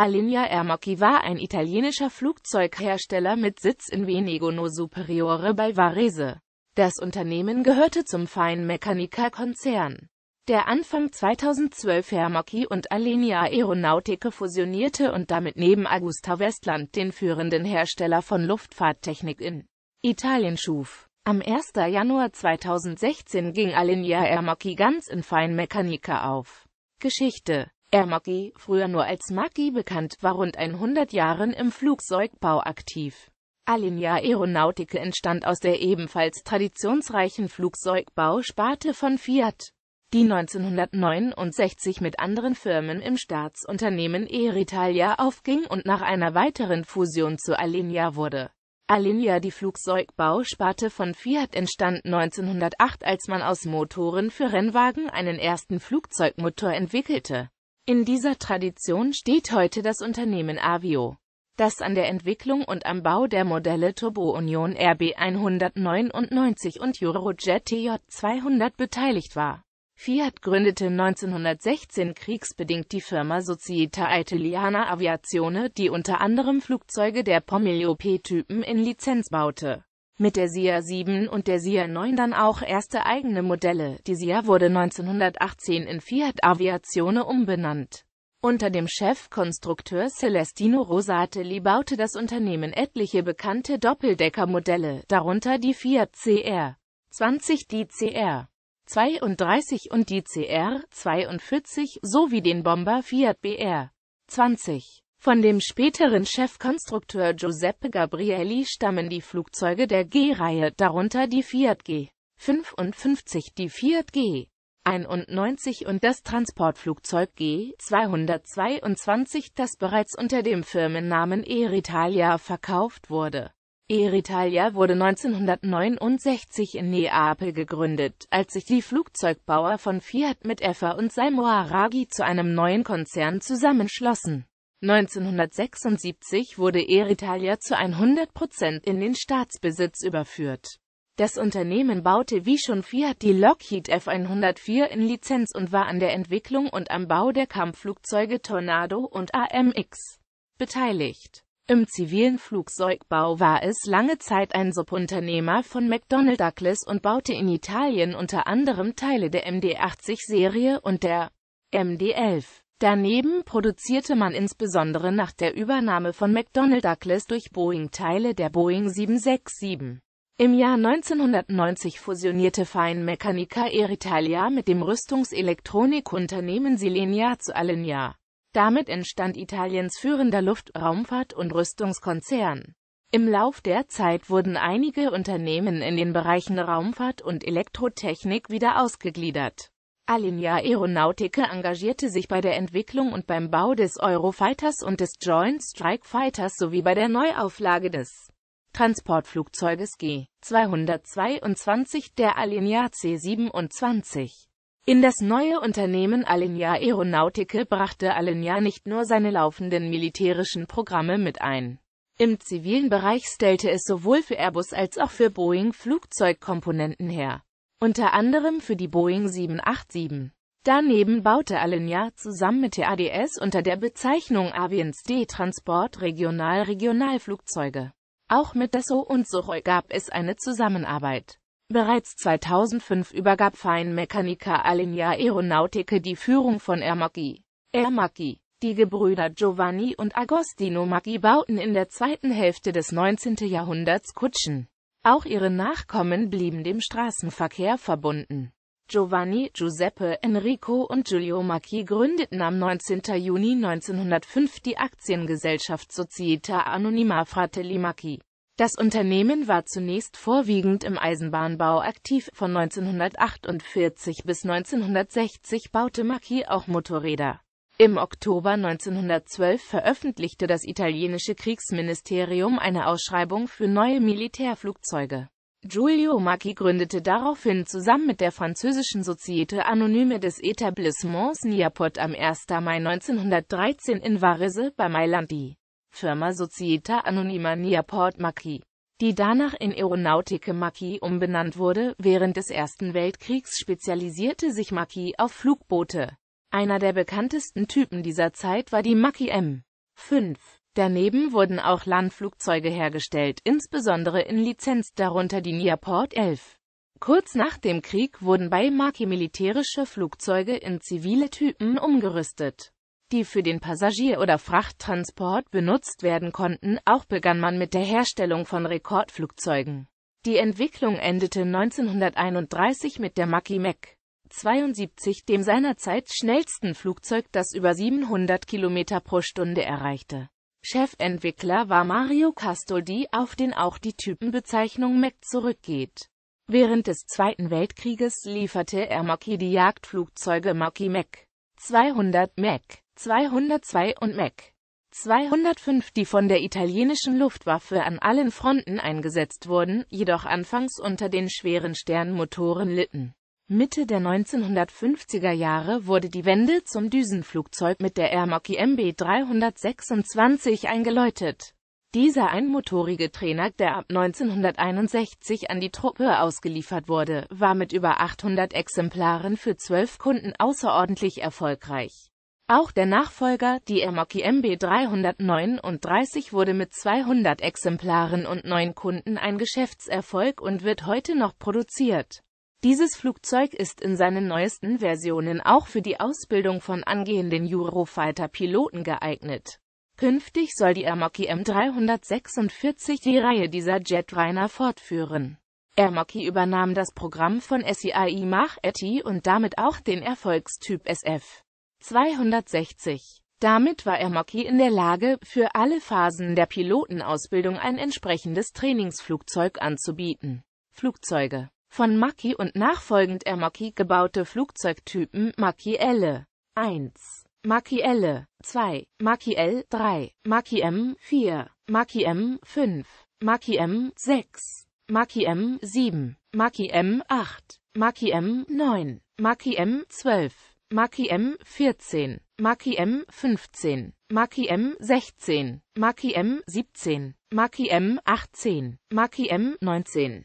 Alinea Ermacchi war ein italienischer Flugzeughersteller mit Sitz in Venegono Superiore bei Varese. Das Unternehmen gehörte zum Meccanica konzern der Anfang 2012 Hermocki und Alenia Aeronautica fusionierte und damit neben Augusta Westland den führenden Hersteller von Luftfahrttechnik in Italien schuf. Am 1. Januar 2016 ging Alenia Ermacchi ganz in Meccanica auf. Geschichte Air Maki, eh früher nur als Maki bekannt, war rund 100 Jahren im Flugzeugbau aktiv. Alinea Aeronautical entstand aus der ebenfalls traditionsreichen Flugzeugbausparte von Fiat, die 1969 mit anderen Firmen im Staatsunternehmen Airitalia aufging und nach einer weiteren Fusion zu Alinea wurde. Alinea, die Flugzeugbausparte von Fiat, entstand 1908, als man aus Motoren für Rennwagen einen ersten Flugzeugmotor entwickelte. In dieser Tradition steht heute das Unternehmen Avio, das an der Entwicklung und am Bau der Modelle Turbo Union RB199 und Eurojet TJ200 beteiligt war. Fiat gründete 1916 kriegsbedingt die Firma Societa Italiana Aviazione, die unter anderem Flugzeuge der Pomelio P-Typen in Lizenz baute mit der SIA 7 und der SIA 9 dann auch erste eigene Modelle. Die SIA wurde 1918 in Fiat Aviazione umbenannt. Unter dem Chefkonstrukteur Celestino Rosatelli baute das Unternehmen etliche bekannte Doppeldecker-Modelle, darunter die Fiat CR 20, die CR 32 und die CR 42 sowie den Bomber Fiat BR 20. Von dem späteren Chefkonstrukteur Giuseppe Gabrielli stammen die Flugzeuge der G-Reihe, darunter die Fiat G55, die Fiat G91 und das Transportflugzeug G222, das bereits unter dem Firmennamen Eritalia verkauft wurde. Eritalia wurde 1969 in Neapel gegründet, als sich die Flugzeugbauer von Fiat mit Effer und Salmoiraghi zu einem neuen Konzern zusammenschlossen. 1976 wurde Air Italia zu 100% in den Staatsbesitz überführt. Das Unternehmen baute wie schon Fiat die Lockheed F-104 in Lizenz und war an der Entwicklung und am Bau der Kampfflugzeuge Tornado und AMX beteiligt. Im zivilen Flugzeugbau war es lange Zeit ein Subunternehmer von McDonnell Douglas und baute in Italien unter anderem Teile der MD-80-Serie und der MD-11. Daneben produzierte man insbesondere nach der Übernahme von McDonnell Douglas durch Boeing Teile der Boeing 767. Im Jahr 1990 fusionierte Fine Air Italia mit dem Rüstungselektronikunternehmen Silenia zu Alenia. Damit entstand Italiens führender Luft-, Raumfahrt- und Rüstungskonzern. Im Lauf der Zeit wurden einige Unternehmen in den Bereichen Raumfahrt und Elektrotechnik wieder ausgegliedert. Alinea Aeronautica engagierte sich bei der Entwicklung und beim Bau des Eurofighters und des Joint Strike Fighters sowie bei der Neuauflage des Transportflugzeuges G222 der Alinea C27. In das neue Unternehmen Alinea Aeronautica brachte Alinea nicht nur seine laufenden militärischen Programme mit ein. Im zivilen Bereich stellte es sowohl für Airbus als auch für Boeing Flugzeugkomponenten her unter anderem für die Boeing 787. Daneben baute Alenia zusammen mit TADS unter der Bezeichnung Aviens D Transport Regional Regionalflugzeuge. Auch mit Dassault und Suchoi gab es eine Zusammenarbeit. Bereits 2005 übergab Feinmechaniker Alenia Aeronautiche die Führung von Air Macchi. Air Macchi. Die Gebrüder Giovanni und Agostino Maggi bauten in der zweiten Hälfte des 19. Jahrhunderts Kutschen. Auch ihre Nachkommen blieben dem Straßenverkehr verbunden. Giovanni, Giuseppe, Enrico und Giulio Macchi gründeten am 19. Juni 1905 die Aktiengesellschaft Societa Anonima Fratelli Macchi. Das Unternehmen war zunächst vorwiegend im Eisenbahnbau aktiv. Von 1948 bis 1960 baute Macchi auch Motorräder. Im Oktober 1912 veröffentlichte das italienische Kriegsministerium eine Ausschreibung für neue Militärflugzeuge. Giulio Macchi gründete daraufhin zusammen mit der französischen Societe Anonyme des Etablissements Niapot am 1. Mai 1913 in Varese bei Mailand die Firma Societa Anonyma Niaport Macchi, die danach in Aeronautike Macchi umbenannt wurde. Während des Ersten Weltkriegs spezialisierte sich Macchi auf Flugboote. Einer der bekanntesten Typen dieser Zeit war die mach M5. Daneben wurden auch Landflugzeuge hergestellt, insbesondere in Lizenz, darunter die Nieuport 11. Kurz nach dem Krieg wurden bei mach militärische Flugzeuge in zivile Typen umgerüstet die für den Passagier- oder Frachttransport benutzt werden konnten, auch begann man mit der Herstellung von Rekordflugzeugen. Die Entwicklung endete 1931 mit der mach Mac. 72 dem seinerzeit schnellsten Flugzeug, das über 700 km pro Stunde erreichte. Chefentwickler war Mario Castoldi, auf den auch die Typenbezeichnung Mac zurückgeht. Während des Zweiten Weltkrieges lieferte er Maki die Jagdflugzeuge Maki Mac 200 Mac 202 und Mac 205, die von der italienischen Luftwaffe an allen Fronten eingesetzt wurden, jedoch anfangs unter den schweren Sternmotoren litten. Mitte der 1950er Jahre wurde die Wende zum Düsenflugzeug mit der Air Airmaki MB 326 eingeläutet. Dieser einmotorige Trainer, der ab 1961 an die Truppe ausgeliefert wurde, war mit über 800 Exemplaren für zwölf Kunden außerordentlich erfolgreich. Auch der Nachfolger, die Airmaki MB 339 wurde mit 200 Exemplaren und neun Kunden ein Geschäftserfolg und wird heute noch produziert. Dieses Flugzeug ist in seinen neuesten Versionen auch für die Ausbildung von angehenden Eurofighter-Piloten geeignet. Künftig soll die Amoki M346 die Reihe dieser Jetliner fortführen. Airmoki übernahm das Programm von SEI Mach Eti und damit auch den Erfolgstyp SF 260. Damit war Airmoki in der Lage, für alle Phasen der Pilotenausbildung ein entsprechendes Trainingsflugzeug anzubieten. Flugzeuge von Maki und nachfolgend er Maki gebaute Flugzeugtypen Maki L. 1, Maki L. 2, Maki L. 3, Maki M. 4, Maki M. 5, Maki M. 6, Maki M. 7, Maki M. 8, Maki M. 9, Maki M. 12, Maki M. 14, Maki M. 15, Maki M. 16, Maki M. 17, Maki M. 18, Maki M. 19,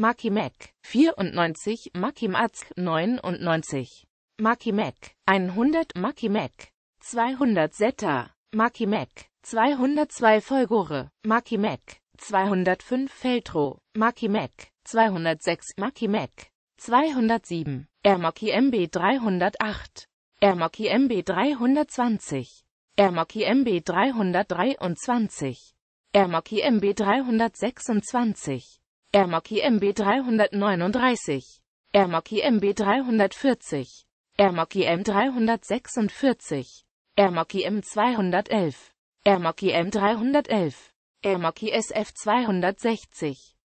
Maki Mac, 94, Maki Matsk, 99, Maki Mac, 100, Maki Mac, 200 Zeta, Maki Mac, 202 Folgore, Maki Mac, 205 Feltro, Maki Mac, 206 Maki Mac, 207, Ermaki MB 308, Ermaki MB 320, Ermaki MB 323, Ermaki MB 326, Ermaki MB 339, Ermaki MB 340, Ermaki M 346, Ermaki M 211, Ermaki M 311, Ermaki SF 260,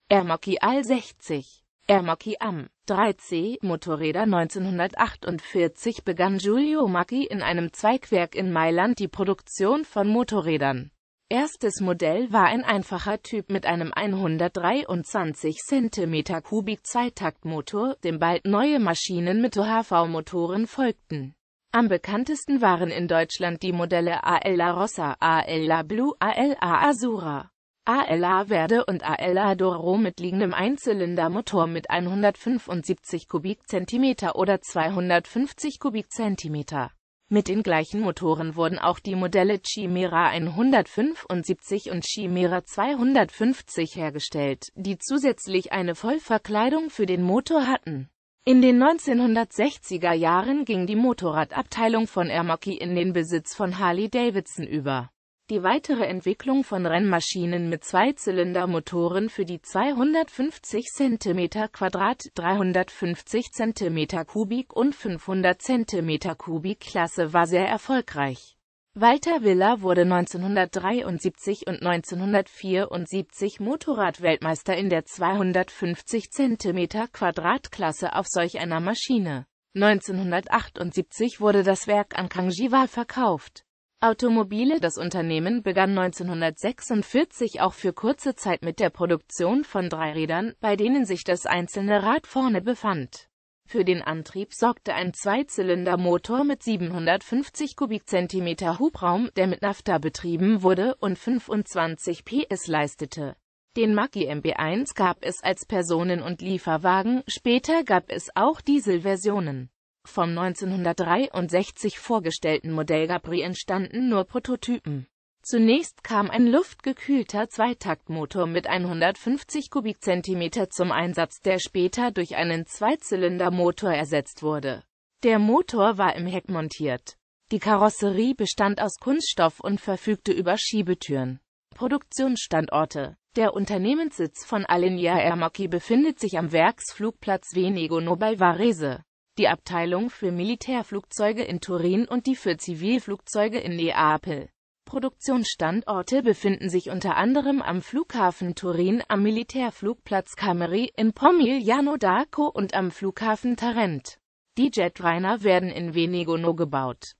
Ermaki Al 60, Ermaki Am 3C Motorräder 1948 begann Giulio Macchi in einem Zweigwerk in Mailand die Produktion von Motorrädern erstes Modell war ein einfacher Typ mit einem 123 cm Kubik Zweitaktmotor, dem bald neue Maschinen mit ohv motoren folgten. Am bekanntesten waren in Deutschland die Modelle ALA Rossa, ALA Blue, ALA Azura, ALA Verde und ALA Doro mit liegendem Einzylindermotor mit 175 Kubikzentimeter oder 250 Kubikzentimeter. Mit den gleichen Motoren wurden auch die Modelle Chimera 175 und Chimera 250 hergestellt, die zusätzlich eine Vollverkleidung für den Motor hatten. In den 1960er Jahren ging die Motorradabteilung von Ermacki in den Besitz von Harley-Davidson über die weitere Entwicklung von Rennmaschinen mit Zweizylindermotoren für die 250 cm2 350 cm3 und 500 cm3 Klasse war sehr erfolgreich. Walter Willer wurde 1973 und 1974 Motorradweltmeister in der 250 cm2 Klasse auf solch einer Maschine. 1978 wurde das Werk an Kangjiwa verkauft. Automobile Das Unternehmen begann 1946 auch für kurze Zeit mit der Produktion von Dreirädern, bei denen sich das einzelne Rad vorne befand. Für den Antrieb sorgte ein Zweizylindermotor mit 750 Kubikzentimeter Hubraum, der mit Nafta betrieben wurde und 25 PS leistete. Den Maki MB1 gab es als Personen- und Lieferwagen, später gab es auch Dieselversionen. Vom 1963 vorgestellten Modell Gabri entstanden nur Prototypen. Zunächst kam ein luftgekühlter Zweitaktmotor mit 150 Kubikzentimeter zum Einsatz, der später durch einen Zweizylindermotor ersetzt wurde. Der Motor war im Heck montiert. Die Karosserie bestand aus Kunststoff und verfügte über Schiebetüren. Produktionsstandorte Der Unternehmenssitz von Alenia Ermocchi befindet sich am Werksflugplatz Venegono bei Varese die Abteilung für Militärflugzeuge in Turin und die für Zivilflugzeuge in Neapel. Produktionsstandorte befinden sich unter anderem am Flughafen Turin, am Militärflugplatz Cameri in Pomigliano d'Arco und am Flughafen Tarent. Die Jetliner werden in Venegono gebaut.